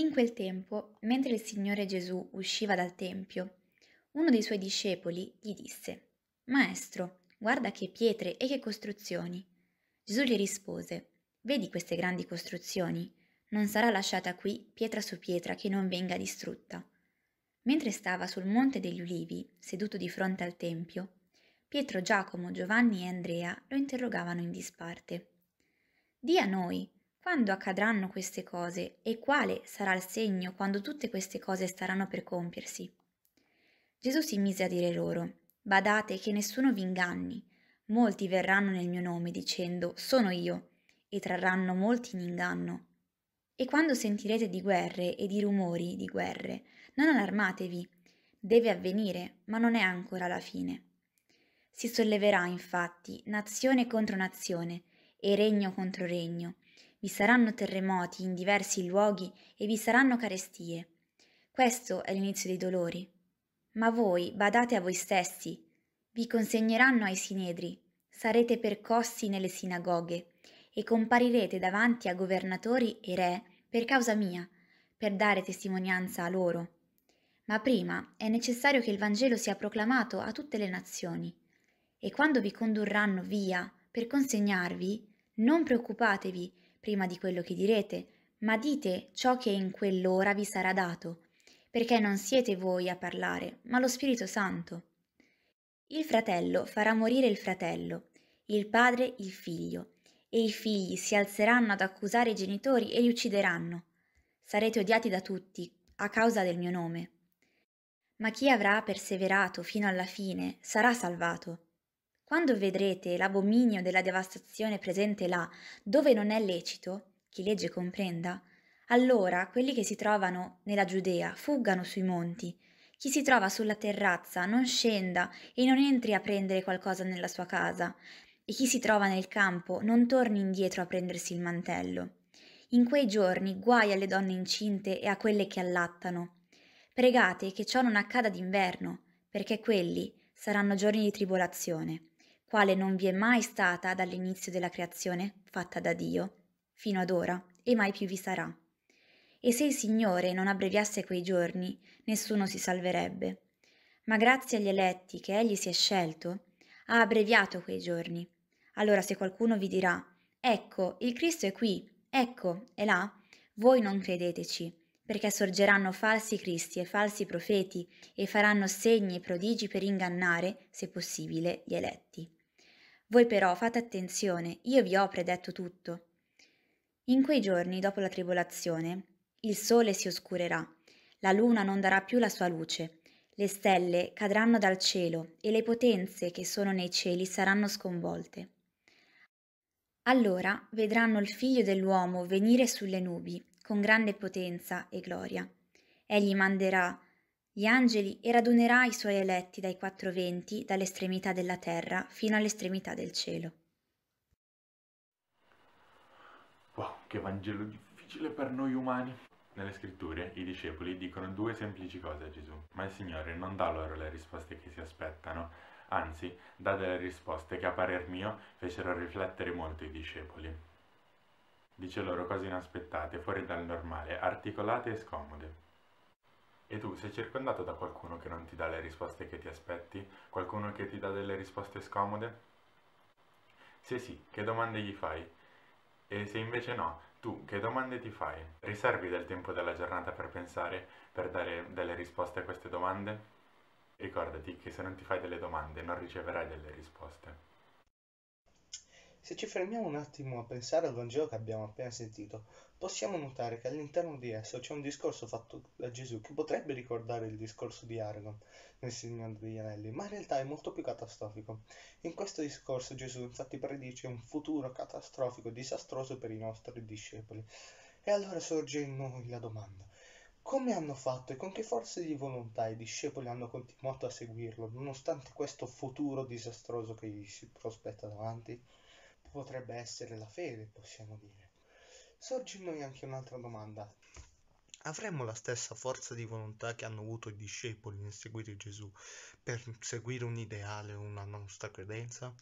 In quel tempo, mentre il Signore Gesù usciva dal Tempio, uno dei suoi discepoli gli disse, Maestro, guarda che pietre e che costruzioni. Gesù gli rispose, Vedi queste grandi costruzioni, non sarà lasciata qui pietra su pietra che non venga distrutta. Mentre stava sul Monte degli Ulivi, seduto di fronte al Tempio, Pietro, Giacomo, Giovanni e Andrea lo interrogavano in disparte. Di a noi, quando accadranno queste cose e quale sarà il segno quando tutte queste cose staranno per compiersi? Gesù si mise a dire loro, Badate che nessuno vi inganni, molti verranno nel mio nome dicendo, Sono io, e trarranno molti in inganno. E quando sentirete di guerre e di rumori di guerre, non allarmatevi, deve avvenire, ma non è ancora la fine. Si solleverà infatti nazione contro nazione e regno contro regno, vi saranno terremoti in diversi luoghi e vi saranno carestie. Questo è l'inizio dei dolori. Ma voi badate a voi stessi, vi consegneranno ai sinedri, sarete percossi nelle sinagoghe e comparirete davanti a governatori e re per causa mia, per dare testimonianza a loro. Ma prima è necessario che il Vangelo sia proclamato a tutte le nazioni. E quando vi condurranno via per consegnarvi, non preoccupatevi prima di quello che direte, ma dite ciò che in quell'ora vi sarà dato, perché non siete voi a parlare, ma lo Spirito Santo. Il fratello farà morire il fratello, il padre il figlio, e i figli si alzeranno ad accusare i genitori e li uccideranno. Sarete odiati da tutti, a causa del mio nome. Ma chi avrà perseverato fino alla fine sarà salvato. Quando vedrete l'abominio della devastazione presente là, dove non è lecito, chi legge comprenda, allora quelli che si trovano nella Giudea fuggano sui monti, chi si trova sulla terrazza non scenda e non entri a prendere qualcosa nella sua casa, e chi si trova nel campo non torni indietro a prendersi il mantello. In quei giorni guai alle donne incinte e a quelle che allattano. Pregate che ciò non accada d'inverno, perché quelli saranno giorni di tribolazione quale non vi è mai stata dall'inizio della creazione, fatta da Dio, fino ad ora, e mai più vi sarà. E se il Signore non abbreviasse quei giorni, nessuno si salverebbe. Ma grazie agli eletti che Egli si è scelto, ha abbreviato quei giorni. Allora se qualcuno vi dirà, ecco, il Cristo è qui, ecco, è là, voi non credeteci, perché sorgeranno falsi cristi e falsi profeti e faranno segni e prodigi per ingannare, se possibile, gli eletti. Voi però fate attenzione, io vi ho predetto tutto. In quei giorni dopo la tribolazione, il sole si oscurerà, la luna non darà più la sua luce, le stelle cadranno dal cielo e le potenze che sono nei cieli saranno sconvolte. Allora vedranno il figlio dell'uomo venire sulle nubi con grande potenza e gloria. Egli manderà gli angeli e radunerà i suoi eletti dai quattro venti, dall'estremità della terra fino all'estremità del cielo. Wow, che Vangelo difficile per noi umani! Nelle scritture i discepoli dicono due semplici cose a Gesù, ma il Signore non dà loro le risposte che si aspettano, anzi dà delle risposte che a parer mio fecero riflettere molto i discepoli. Dice loro cose inaspettate, fuori dal normale, articolate e scomode. E tu sei circondato da qualcuno che non ti dà le risposte che ti aspetti? Qualcuno che ti dà delle risposte scomode? Se sì, che domande gli fai? E se invece no, tu che domande ti fai? Riservi del tempo della giornata per pensare, per dare delle risposte a queste domande? Ricordati che se non ti fai delle domande non riceverai delle risposte. Se ci fermiamo un attimo a pensare al Vangelo che abbiamo appena sentito, possiamo notare che all'interno di esso c'è un discorso fatto da Gesù che potrebbe ricordare il discorso di Aragon nel Signore degli Anelli, ma in realtà è molto più catastrofico. In questo discorso Gesù infatti predice un futuro catastrofico e disastroso per i nostri discepoli. E allora sorge in noi la domanda. Come hanno fatto e con che forze di volontà i discepoli hanno continuato a seguirlo, nonostante questo futuro disastroso che gli si prospetta davanti? potrebbe essere la fede, possiamo dire. Sorge in noi anche un'altra domanda. Avremmo la stessa forza di volontà che hanno avuto i discepoli nel seguire Gesù per seguire un ideale, o una nostra credenza?